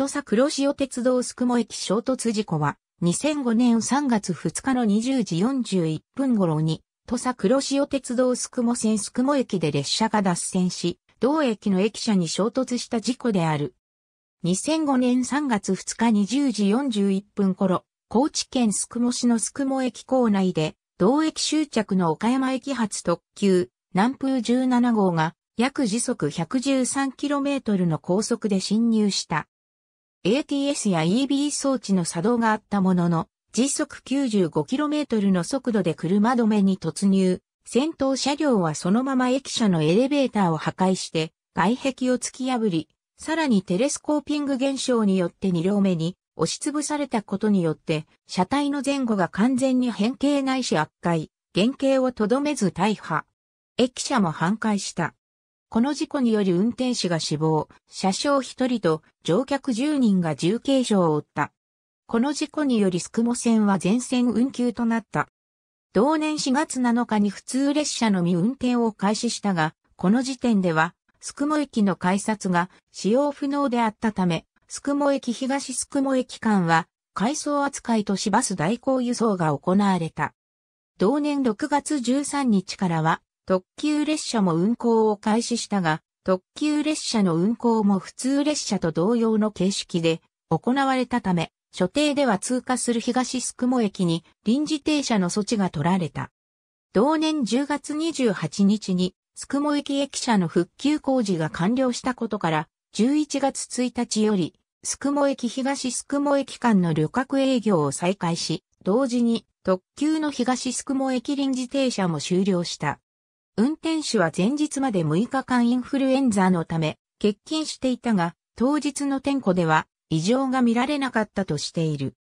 土佐黒潮鉄道宿毛駅衝突事故は、2005年3月2日の20時41分頃に、土佐黒潮鉄道宿毛線宿毛駅で列車が脱線し、同駅の駅舎に衝突した事故である。2005年3月2日20時41分頃、高知県宿毛市の宿毛駅構内で、同駅終着の岡山駅発特急、南風17号が、約時速 113km の高速で侵入した。ATS や EB 装置の作動があったものの、時速 95km の速度で車止めに突入。先頭車両はそのまま駅舎のエレベーターを破壊して外壁を突き破り、さらにテレスコーピング現象によって2両目に押しつぶされたことによって車体の前後が完全に変形ないし悪解、原型をとどめず大破。駅舎も半壊した。この事故により運転士が死亡、車掌1人と乗客10人が重軽傷を負った。この事故により宿毛線は全線運休となった。同年4月7日に普通列車のみ運転を開始したが、この時点では、宿毛駅の改札が使用不能であったため、宿毛駅東宿毛駅間は、改装扱いとしバス代行輸送が行われた。同年6月13日からは、特急列車も運行を開始したが、特急列車の運行も普通列車と同様の形式で行われたため、所定では通過する東宿毛駅に臨時停車の措置が取られた。同年10月28日に宿毛駅駅舎の復旧工事が完了したことから、11月1日より宿毛駅東宿毛駅間の旅客営業を再開し、同時に特急の東宿毛駅臨時停車も終了した。運転手は前日まで6日間インフルエンザのため、欠勤していたが、当日の点呼では異常が見られなかったとしている。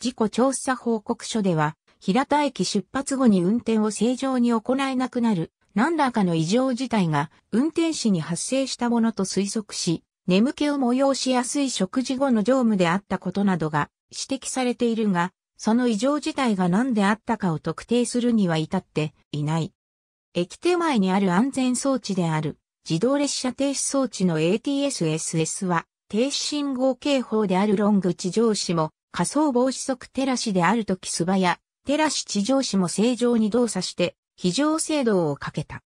事故調査報告書では、平田駅出発後に運転を正常に行えなくなる、何らかの異常事態が運転士に発生したものと推測し、眠気を催しやすい食事後の乗務であったことなどが指摘されているが、その異常事態が何であったかを特定するには至っていない。駅手前にある安全装置である自動列車停止装置の ATSSS は停止信号警報であるロング地上紙も仮想防止速テラシであるとき素早テラシ地上紙も正常に動作して非常制動をかけた。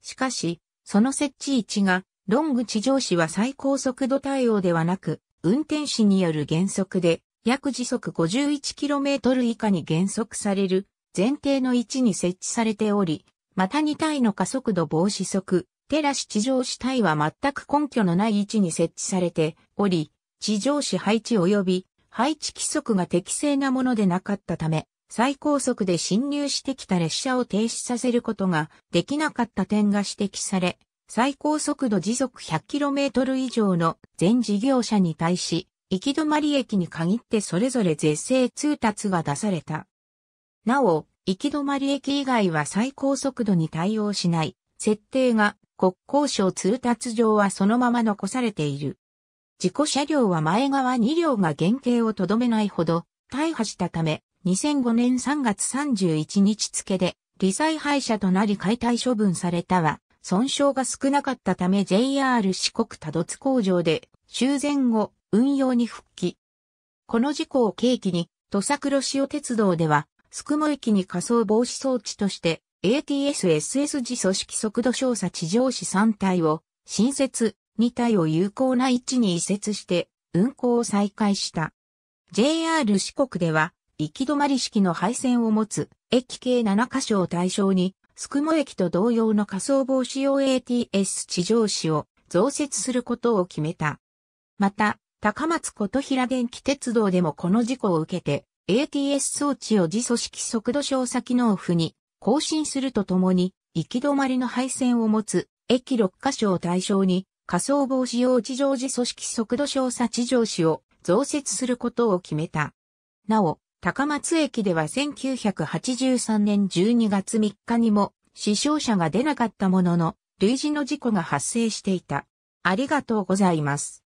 しかし、その設置位置がロング地上紙は最高速度対応ではなく運転士による減速で約時速 51km 以下に減速される前提の位置に設置されており、また2体の加速度防止速、テラ市地上市体は全く根拠のない位置に設置されており、地上市配置及び配置規則が適正なものでなかったため、最高速で侵入してきた列車を停止させることができなかった点が指摘され、最高速度時速 100km 以上の全事業者に対し、行き止まり駅に限ってそれぞれ是正通達が出された。なお、行き止まり駅以外は最高速度に対応しない、設定が国交省通達上はそのまま残されている。事故車両は前側2両が原型をとどめないほど大破したため、2005年3月31日付で、理財廃車となり解体処分されたは、損傷が少なかったため JR 四国多度津工場で修繕後運用に復帰。この事故を契機に、土佐黒潮鉄道ではスクモ駅に仮想防止装置として ATS-SS g 組織速度調査地上市3体を新設2体を有効な位置に移設して運行を再開した。JR 四国では行き止まり式の配線を持つ駅計7カ所を対象に、スクモ駅と同様の仮想防止用 ATS 地上市を増設することを決めた。また、高松琴平電気鉄道でもこの事故を受けて、ATS 装置を自組織速度照射機能負に更新するとともに、行き止まりの配線を持つ、駅6カ所を対象に、仮想防止用地上自組織速度照射地上紙を増設することを決めた。なお、高松駅では1983年12月3日にも死傷者が出なかったものの、類似の事故が発生していた。ありがとうございます。